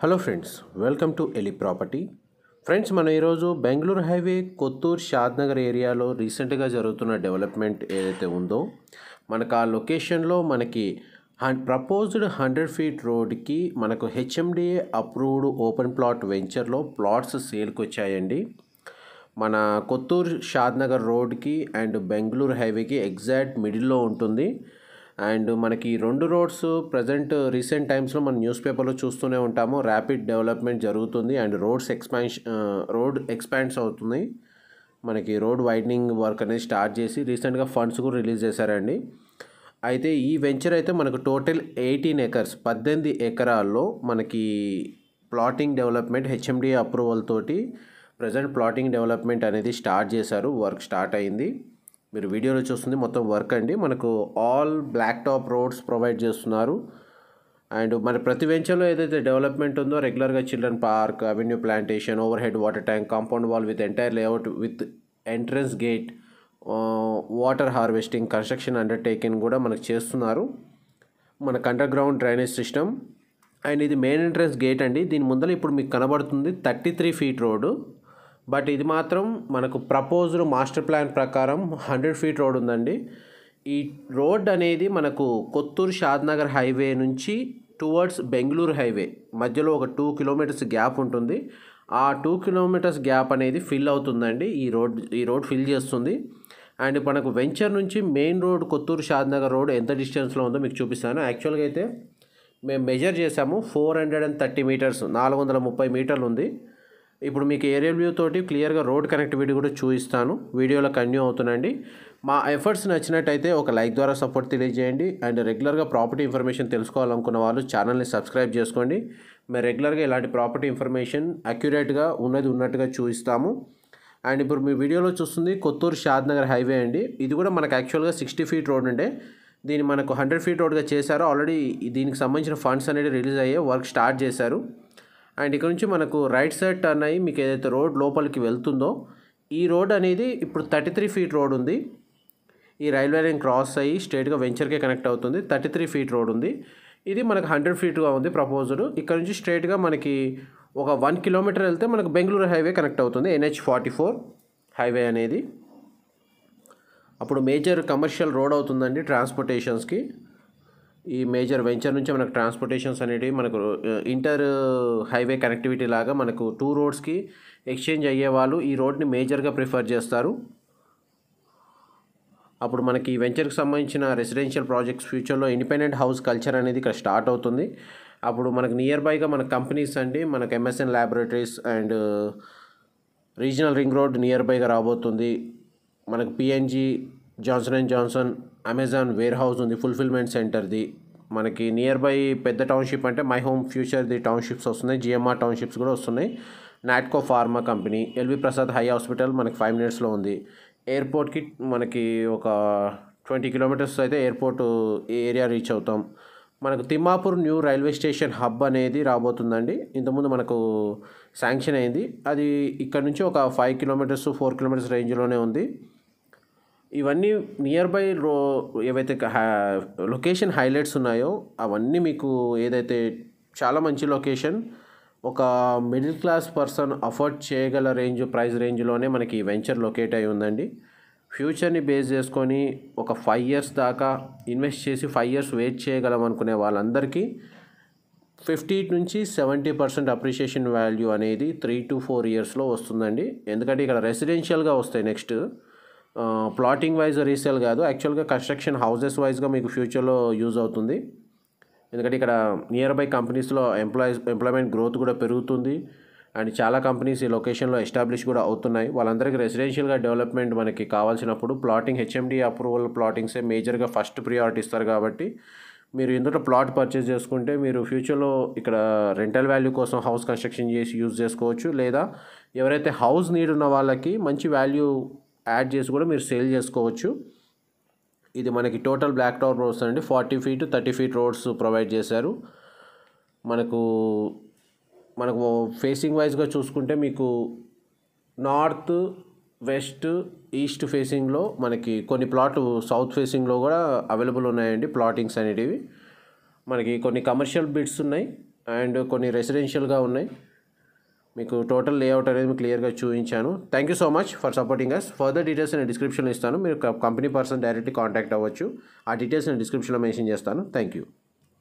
hello friends welcome to ఎలి property friends మనం ఈరోజు బెంగళూరు హైవే కొత్తూరు షాద్నగర్ ఏరియాలో రీసెంట్గా జరుగుతున్న డెవలప్మెంట్ ఏదైతే ఉందో మనకు ఆ లొకేషన్లో మనకి హండ్ ప్రపోజ్డ్ హండ్రెడ్ ఫీట్ రోడ్కి మనకు హెచ్ఎండిఏ అప్రూవ్డ్ ఓపెన్ ప్లాట్ వెంచర్లో ప్లాట్స్ సేల్కి వచ్చాయండి మన కొత్తూరు షాద్నగర్ రోడ్కి అండ్ బెంగళూరు హైవేకి ఎగ్జాక్ట్ మిడిల్లో ఉంటుంది అండ్ మనకి రెండు రోడ్స్ ప్రజెంట్ రీసెంట్ టైమ్స్లో మనం న్యూస్ పేపర్లో చూస్తూనే ఉంటాము ర్యాపిడ్ డెవలప్మెంట్ జరుగుతుంది and roads expansion road expands అవుతుంది మనకి రోడ్ వైడనింగ్ వర్క్ అనేది స్టార్ట్ చేసి రీసెంట్గా ఫండ్స్ కూడా రిలీజ్ చేశారండి అయితే ఈ వెంచర్ అయితే మనకు టోటల్ ఎయిటీన్ ఎకర్స్ పద్దెనిమిది ఎకరాల్లో మనకి ప్లాటింగ్ డెవలప్మెంట్ హెచ్ఎండి అప్రూవల్ తోటి ప్రజెంట్ ప్లాటింగ్ డెవలప్మెంట్ అనేది స్టార్ట్ చేశారు వర్క్ స్టార్ట్ అయింది మీరు వీడియోలో చూస్తుంది మొత్తం వర్క్ అండి మనకు all black top roads provide చేస్తున్నారు అండ్ మన ప్రతి వెంచర్లో ఏదైతే డెవలప్మెంట్ ఉందో రెగ్యులర్గా children park avenue plantation overhead water tank compound wall with entire layout with entrance gate water harvesting construction undertaking కూడా మనకు చేస్తున్నారు మనకు underground drainage system and ఇది మెయిన్ ఎంట్రన్స్ గేట్ అండి దీని ముందర ఇప్పుడు మీకు కనబడుతుంది thirty three feet road but ఇది మాత్రం మనకు ప్రపోజ్డ్ మాస్టర్ ప్లాన్ ప్రకారం హండ్రెడ్ ఫీట్ రోడ్ ఉందండి ఈ రోడ్ అనేది మనకు కొత్తూరు షాద్నగర్ హైవే నుంచి టువర్డ్స్ బెంగళూరు హైవే మధ్యలో ఒక టూ కిలోమీటర్స్ గ్యాప్ ఉంటుంది ఆ టూ కిలోమీటర్స్ గ్యాప్ అనేది ఫిల్ అవుతుందండి ఈ రోడ్ ఈ రోడ్ ఫిల్ చేస్తుంది అండ్ మనకు వెంచర్ నుంచి main road Kothur Shadnagar road ఎంత డిస్టెన్స్లో ఉందో మీకు చూపిస్తాను యాక్చువల్గా అయితే మేము మెజర్ చేసాము four hundred and thirty metres నాలుగు వందల ముప్పై మీటర్లు ఉంది ఇప్పుడు మీకు ఏరియల్ వ్యూ తోటి క్లియర్గా రోడ్ కనెక్టివిటీ కూడా చూపిస్తాను వీడియోలో కంటిన్యూ అవుతుందండి మా ఎఫర్ట్స్ నచ్చినట్టయితే ఒక లైక్ ద్వారా సపోర్ట్ తెలియజేయండి అండ్ రెగ్యులర్గా ప్రాపర్టీ ఇన్ఫర్మేషన్ తెలుసుకోవాలనుకున్న వాళ్ళు ఛానల్ని సబ్స్క్రైబ్ చేసుకోండి మేము రెగ్యులర్గా ఇలాంటి ప్రాపర్టీ ఇన్ఫర్మేషన్ అక్యురేట్గా ఉన్నది ఉన్నట్టుగా చూపిస్తాము అండ్ ఇప్పుడు మీ వీడియోలో చూస్తుంది కొత్తూరు షాద్ నగర్ హైవే అండి ఇది కూడా మనకు యాక్చువల్గా సిక్స్టీ ఫీట్ రోడ్ ఉండే దీన్ని మనకు హండ్రెడ్ ఫీట్ రోడ్గా చేశారు ఆల్రెడీ దీనికి సంబంధించిన ఫండ్స్ అనేది రిలీజ్ అయ్యే వర్క్ స్టార్ట్ చేశారు అండ్ ఇక్కడ నుంచి మనకు రైట్ సైడ్ టర్న్ అయ్యి మీకు ఏదైతే రోడ్ లోపలికి వెళ్తుందో ఈ రోడ్ అనేది ఇప్పుడు థర్టీ త్రీ ఫీట్ రోడ్ ఉంది ఈ రైల్వే లైన్ క్రాస్ అయ్యి స్ట్రేట్గా వెంచర్కే కనెక్ట్ అవుతుంది థర్టీ త్రీ ఫీట్ రోడ్ ఉంది ఇది మనకు హండ్రెడ్ ఫీట్గా ఉంది ప్రపోజల్ ఇక్కడ నుంచి స్ట్రేట్గా మనకి ఒక వన్ కిలోమీటర్ వెళ్తే మనకు బెంగళూరు హైవే కనెక్ట్ అవుతుంది ఎన్హెచ్ ఫార్టీ ఫోర్ హైవే అనేది అప్పుడు మేజర్ కమర్షియల్ రోడ్ అవుతుందండి ట్రాన్స్పోర్టేషన్స్కి ఈ మేజర్ వెంచర్ నుంచి మనకు ట్రాన్స్పోర్టేషన్స్ అనేవి మనకు ఇంటర్ హైవే కనెక్టివిటీ లాగా మనకు టూ రోడ్స్కి ఎక్స్చేంజ్ అయ్యే వాళ్ళు ఈ రోడ్ని మేజర్గా ప్రిఫర్ చేస్తారు అప్పుడు మనకి ఈ వెంచర్కి సంబంధించిన రెసిడెన్షియల్ ప్రాజెక్ట్స్ ఫ్యూచర్లో ఇండిపెండెంట్ హౌస్ కల్చర్ అనేది ఇక్కడ స్టార్ట్ అవుతుంది అప్పుడు మనకు నియర్ బైగా మన కంపెనీస్ అండి మనకు MSN laboratories and regional ring road near బైగా రాబోతుంది మనకు PNG Johnson and Johnson Amazon warehouse ఉంది ఫుల్ఫిల్మెంట్ సెంటర్ది మనకి నియర్ బై పెద్ద టౌన్షిప్ అంటే మై హోమ్ ఫ్యూచర్ది టౌన్షిప్స్ వస్తున్నాయి జిఎంఆర్ టౌన్షిప్స్ కూడా వస్తున్నాయి Natco pharma company LV Prasad eye hospital మనకి ఫైవ్ మినిట్స్లో ఉంది ఎయిర్పోర్ట్కి మనకి ఒక ట్వంటీ కిలోమీటర్స్ అయితే ఎయిర్పోర్ట్ ఏరియా రీచ్ అవుతాం మనకు Thimmapur new railway station hub అనేది రాబోతుందండి ఇంతకుముందు మనకు శాంక్షన్ అయింది అది ఇక్కడ నుంచి ఒక ఫైవ్ కిలోమీటర్స్ ఫోర్ కిలోమీటర్స్ రేంజ్లోనే ఉంది ఇవన్నీ నియర్ బై రో ఏవైతే లొకేషన్ హైలైట్స్ ఉన్నాయో అవన్నీ మీకు ఏదైతే చాలా మంచి లొకేషన్ ఒక మిడిల్ క్లాస్ పర్సన్ అఫోర్డ్ చేయగల రేంజ్ ప్రైస్ రేంజ్లోనే మనకి వెంచర్ లొకేట్ అయి ఉందండి ఫ్యూచర్ని బేస్ చేసుకొని ఒక ఫైవ్ ఇయర్స్ దాకా ఇన్వెస్ట్ చేసి ఫైవ్ ఇయర్స్ వెయిట్ చేయగలం అనుకునే వాళ్ళందరికీ ఫిఫ్టీ నుంచి సెవెంటీ పర్సెంట్ అప్రిషియేషన్ వాల్యూ అనేది త్రీ టు ఫోర్ ఇయర్స్లో వస్తుందండి ఎందుకంటే ఇక్కడ రెసిడెన్షియల్గా వస్తాయి నెక్స్ట్ ప్లాటింగ్ వైజ్ రీసేల్ కాదు యాక్చువల్గా కన్స్ట్రక్షన్ హౌజెస్ వైజ్గా మీకు ఫ్యూచర్లో యూజ్ అవుతుంది ఎందుకంటే ఇక్కడ నియర్ బై కంపెనీస్లో ఎంప్లాయీస్ ఎంప్లాయ్మెంట్ గ్రోత్ కూడా పెరుగుతుంది అండ్ చాలా కంపెనీస్ ఈ లొకేషన్లో ఎస్టాబ్లిష్ కూడా అవుతున్నాయి వాళ్ళందరికీ రెసిడెన్షియల్గా డెవలప్మెంట్ మనకి కావాల్సినప్పుడు ప్లాటింగ్ హెచ్ఎండి అప్రూవల్ ప్లాటింగ్సే మేజర్గా ఫస్ట్ ప్రియారిటీ ఇస్తారు కాబట్టి మీరు ఎందుకంటే ప్లాట్ పర్చేస్ చేసుకుంటే మీరు ఫ్యూచర్లో ఇక్కడ రెంటల్ వాల్యూ కోసం హౌస్ కన్స్ట్రక్షన్ చేసి యూజ్ చేసుకోవచ్చు లేదా ఎవరైతే హౌస్ నీడ్ ఉన్న వాళ్ళకి మంచి వాల్యూ యాడ్ చేసి కూడా మీరు సేల్ చేసుకోవచ్చు ఇది మనకి టోటల్ బ్లాక్ టాప్ రోడ్స్ అండి forty feet thirty feet roads provide చేశారు మనకు మనకు ఫేసింగ్ వైజ్గా చూసుకుంటే మీకు నార్త్ వెస్ట్ ఈస్ట్ ఫేసింగ్లో మనకి కొన్ని ప్లాట్ సౌత్ ఫేసింగ్లో కూడా అవైలబుల్ ఉన్నాయండి ప్లాటింగ్స్ అనేటివి మనకి కొన్ని కమర్షియల్ బిట్స్ ఉన్నాయి అండ్ కొన్ని రెసిడెన్షియల్గా ఉన్నాయి మీకు టోటల్ లేఅవుట్ అనేది మీకు క్లియర్గా చూపించాను thank you so much for supporting us further details నేను డిస్క్రిప్షన్లో ఇస్తాను మీరు కంపెనీ పర్సన్ డైరెక్ట్లీ కాంటాక్ట్ అవ్వచ్చు ఆ డీటెయిల్స్ నేను డిస్క్రిప్షన్లో మెన్షన్ చేస్తాను థ్యాంక్ యూ